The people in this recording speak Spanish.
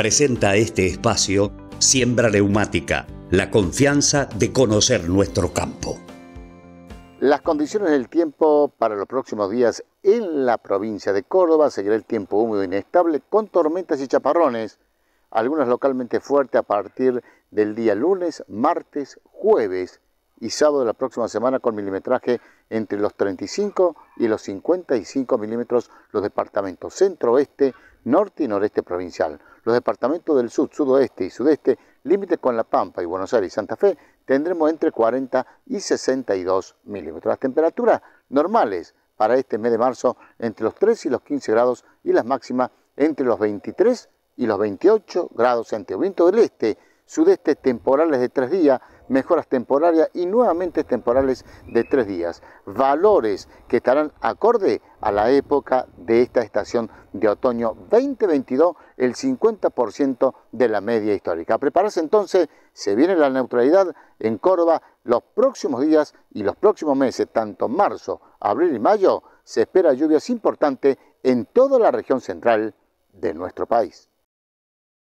presenta este espacio Siembra Neumática, la confianza de conocer nuestro campo. Las condiciones del tiempo para los próximos días en la provincia de Córdoba seguirá el tiempo húmedo e inestable con tormentas y chaparrones, algunas localmente fuertes a partir del día lunes, martes, jueves y sábado de la próxima semana con milimetraje entre los 35 y los 55 milímetros los departamentos centro-oeste, norte y noreste provincial. Los departamentos del sur, sudoeste y sudeste, límite con La Pampa y Buenos Aires y Santa Fe, tendremos entre 40 y 62 milímetros. Las temperaturas normales para este mes de marzo entre los 3 y los 15 grados y las máximas entre los 23 y los 28 grados centígrados. Viento del este, sudeste temporales de tres días, mejoras temporarias y nuevamente temporales de tres días. Valores que estarán acorde a la época de esta estación de otoño 2022, el 50% de la media histórica. A prepararse entonces, se viene la neutralidad en Córdoba los próximos días y los próximos meses, tanto marzo, abril y mayo, se espera lluvias importantes en toda la región central de nuestro país.